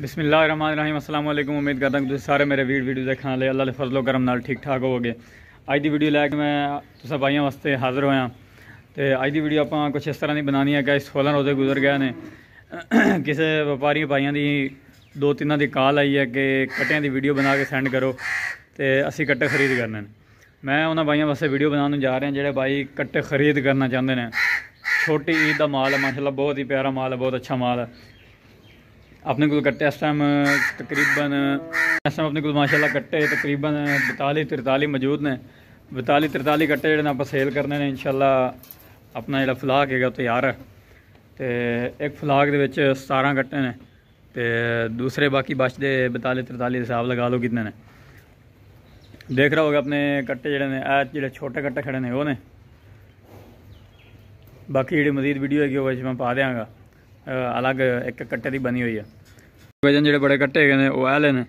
ਬਿਸਮਿਲ੍ਲਾਹਿਰ ਰਹਿਮਾਨ ਰਹੀਮ ਅਸਲਾਮ ਅਲੈਕੁਮ ਉਮੀਦ ਕਰਦਾ ਕਿ ਤੁਸੀਂ ਸਾਰੇ ਮੇਰੇ ਵੀਡ ਵੀਡੀਓ ਦੇਖਣ ਵਾਲੇ ਅੱਲਾ ਦੇ ਫਜ਼ਲੋ ਕਰਮ ਨਾਲ ਠੀਕ ਠਾਕ ਹੋਵੋਗੇ ਅੱਜ ਦੀ ਵੀਡੀਓ ਲੈ ਕੇ ਮੈਂ ਤੁਸੀਂ ਭਾਈਆਂ ਵਾਸਤੇ ਹਾਜ਼ਰ ਹੋਇਆ ਤੇ ਅੱਜ ਦੀ ਵੀਡੀਓ ਆਪਾਂ ਕੁਝ ਇਸ ਤਰ੍ਹਾਂ ਦੀ ਬਣਾਣੀ ਹੈ ਕਿ 16 ਰੋਜ਼ੇ ਗੁਜ਼ਰ ਗਏ ਨੇ ਕਿਸੇ ਵਪਾਰੀ ਭਾਈਆਂ ਦੀ ਦੋ ਤਿੰਨਾਂ ਦੀ ਕਾਲ ਆਈ ਹੈ ਕਿ ਕਟਿਆਂ ਦੀ ਵੀਡੀਓ ਬਣਾ ਕੇ ਸੈਂਡ ਕਰੋ ਤੇ ਅਸੀਂ ਕੱਟੇ ਖਰੀਦ ਕਰਨੇ ਨੇ ਮੈਂ ਉਹਨਾਂ ਭਾਈਆਂ ਵਾਸਤੇ ਵੀਡੀਓ ਬਣਾਉਣ ਨੂੰ ਜਾ ਰਿਹਾ ਜਿਹੜੇ ਭਾਈ ਕੱਟੇ ਖਰੀਦ ਕਰਨਾ ਚਾਹੁੰਦੇ ਨੇ ਛੋਟੀ ਈਦ ਦਾ ਮਾਲ ਹੈ ਮਾਸ਼ਾਅੱਲਾ ਬਹੁਤ ਹੀ ਪਿਆਰਾ ਮਾਲ ਹੈ ਬਹੁਤ ਅੱਛਾ ਮਾਲ ਹੈ अपने को कट्टे इस टाइम तकरीबन इस टाइम अपने को माशाल्लाह कट्टे तकरीबन बताली तरताली मौजूद ने बताली तरताली कट्टे जो आप सेल करने ने शाला अपना जो फलाक है तैयार है ते इक फलाक दे बिच कट्टे ने ते दूसरे बाकी बचदे बताली तरताली दे लगा लो कितने ने देख रहा होगा अपने कट्टे जड़े ने जो छोटे कट्टे खड़े ने ओह् ने बाकी जेह्ड़ी मजीद वीडियो है ओह् मैं पा देआंगा ਅਲੱਗ ਇੱਕ ਕੱਟੇ ਦੀ ਬਣੀ ਹੋਈ ਹੈ ਵਜਨ ਜਿਹੜੇ ਬੜੇ ਕੱਟੇ ਹੈਗੇ ਨੇ ਉਹ ਆਲੇ ਨੇ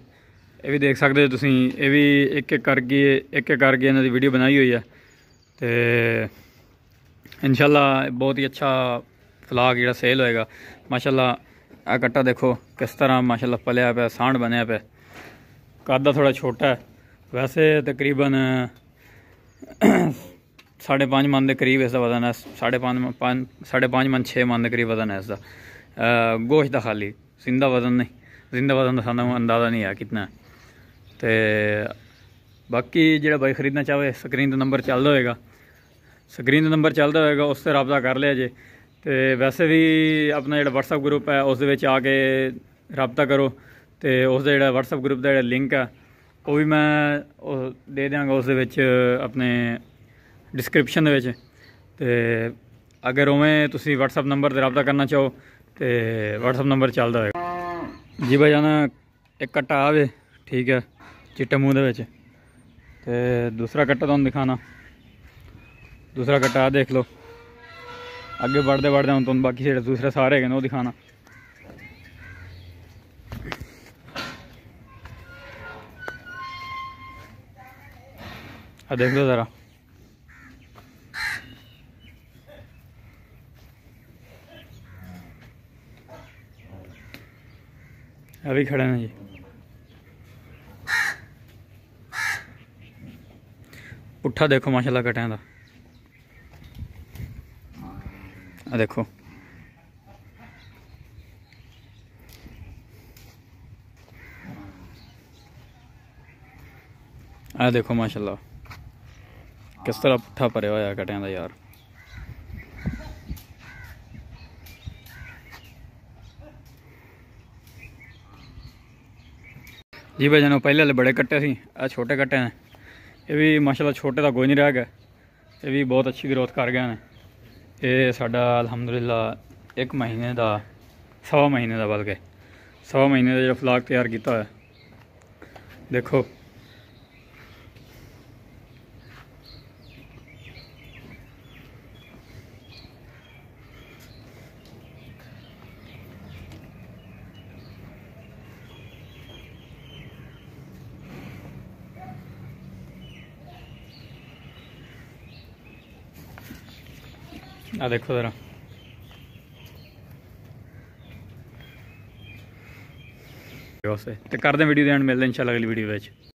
ਇਹ ਵੀ ਦੇਖ ਸਕਦੇ ਹੋ ਤੁਸੀਂ ਇਹ ਵੀ ਇੱਕ ਇੱਕ ਕਰਕੇ ਇੱਕ ਇੱਕ ਕਰਕੇ ਇਹਨਾਂ ਦੀ ਵੀਡੀਓ ਬਣਾਈ ਹੋਈ ਹੈ ਤੇ ਇਨਸ਼ਾਅੱਲਾ ਬਹੁਤ ਹੀ ਅੱਛਾ ਫਲਾਗ ਜਿਹੜਾ ਸੇਲ ਹੋਏਗਾ ਮਾਸ਼ਾਅੱਲਾ ਆ ਕੱਟਾ ਦੇਖੋ ਕਿਸ ਤਰ੍ਹਾਂ ਮਾਸ਼ਾਅੱਲਾ ਪਲਿਆ ਪਿਆ ਸਾਂਢ ਬਣਿਆ ਪਿਆ ਕੱਦ ਦਾ ਥੋੜਾ ਛੋਟਾ ਹੈ ਵੈਸੇ ਤਕਰੀਬਨ 5.5 ਮਨ ਦੇ ਕਰੀਬ ਇਸ ਦਾ ਵਜ਼ਨ ਹੈ 5.5 5.5 ਮਨ 6 ਮਨ ਦੇ ਕਰੀਬ ਵਜ਼ਨ ਹੈ ਇਸ ਦਾ ਗੋਸ਼ ਦਾ ਖਾਲੀ ਜ਼ਿੰਦਾ ਵਜ਼ਨ ਨਹੀਂ ਜ਼ਿੰਦਾ ਵਜ਼ਨ ਦਾ ਸਾਨੂੰ ਅੰਦਾਜ਼ਾ ਨਹੀਂ ਆ ਕਿੰਨਾ ਤੇ ਬਾਕੀ ਜਿਹੜਾ ਬਾਈ ਖਰੀਦਣਾ ਚਾਹਵੇ ਸਕਰੀਨ ਤੇ ਨੰਬਰ ਚੱਲਦਾ ਹੋਏਗਾ ਸਕਰੀਨ ਤੇ ਨੰਬਰ ਚੱਲਦਾ ਹੋਏਗਾ ਉਸ ਤੇ ਰਾਬਤਾ ਕਰ ਲਿਆ ਜੇ ਤੇ ਵੈਸੇ ਵੀ ਆਪਣਾ ਜਿਹੜਾ WhatsApp ਗਰੁੱਪ ਹੈ ਉਸ ਦੇ ਵਿੱਚ ਆ ਕੇ ਰਾਬਤਾ ਕਰੋ ਤੇ ਉਸ ਦਾ ਜਿਹੜਾ WhatsApp ਗਰੁੱਪ ਦਾ ਜਿਹੜਾ ਲਿੰਕ ਆ ਉਹ ਵੀ ਮੈਂ ਦੇ ਦਿਆਂਗਾ ਉਸ ਦੇ ਵਿੱਚ ਆਪਣੇ ਡਿਸਕ੍ਰਿਪਸ਼ਨ ਦੇ ਵਿੱਚ ਤੇ ਅਗਰ ਉਵੇਂ ਤੁਸੀਂ WhatsApp ਨੰਬਰ ਤੇ رابطہ ਕਰਨਾ ਚਾਹੋ ਤੇ WhatsApp ਨੰਬਰ ਚੱਲਦਾ ਹੋਵੇਗਾ ਜੀ ਭਾਈ ਇੱਕ ਕੱਟਾ ਆਵੇ ਠੀਕ ਹੈ ਚਿੱਟੇ ਮੂੰਹ ਦੇ ਵਿੱਚ ਤੇ ਦੂਸਰਾ ਕੱਟਾ ਤੁਹਾਨੂੰ ਦਿਖਾਣਾ ਦੂਸਰਾ ਕੱਟਾ ਆ ਦੇਖ ਲਓ ਅੱਗੇ ਵੜਦੇ ਵੜਦੇ ਹੁਣ ਤੁਹਾਨੂੰ ਬਾਕੀ ਜਿਹੜੇ ਦੂਸਰੇ ਸਾਰੇ ਹੈਗੇ ਨੇ ਉਹ ਦਿਖਾਣਾ ਆ ਦੇਖ ਲਓ ਜ਼ਰਾ अभी खड़ा जी पुट्ठा देखो माशाल्लाह कटें का देखो आ देखो माशाल्लाह किस तरह पुट्ठा भरया होया कटे का यार ਜੀ ਭਾਈ ਜਾਨੋ ਪਹਿਲੇ ਵਾਲੇ ਬੜੇ ਕੱਟੇ ਸੀ ਆ ਛੋਟੇ ਕੱਟੇ ਨੇ ਇਹ ਵੀ ਮਾਸ਼ਾਅੱਲਾ ਛੋਟੇ ਤਾਂ ਕੋਈ ਨਹੀਂ ਰਹਿ ਗਿਆ ਇਹ ਵੀ ਬਹੁਤ ਅੱਛੀ ਗਰੋਥ ਕਰ ਗਏ ਨੇ ਇਹ ਸਾਡਾ ਅਲਹਮਦੁਲਿਲਾ 1 ਮਹੀਨੇ ਦਾ ਸਵਾ ਮਹੀਨੇ ਦਾ ਬਲਕਿ ਸਵਾ ਮਹੀਨੇ ਦਾ ਜਿਹੜਾ ਫਲਾਗ ਤਿਆਰ ਕੀਤਾ ਹੋਇਆ ਦੇਖੋ ਆ ਦੇਖੋ ਜ਼ਰਾ ਤੇ ਕਰਦੇ ਵੀਡੀਓ ਦੇ ਐਂਡ ਮਿਲਦੇ ਇਨਸ਼ਾਅੱਲਾ ਅਗਲੀ ਵੀਡੀਓ ਵਿੱਚ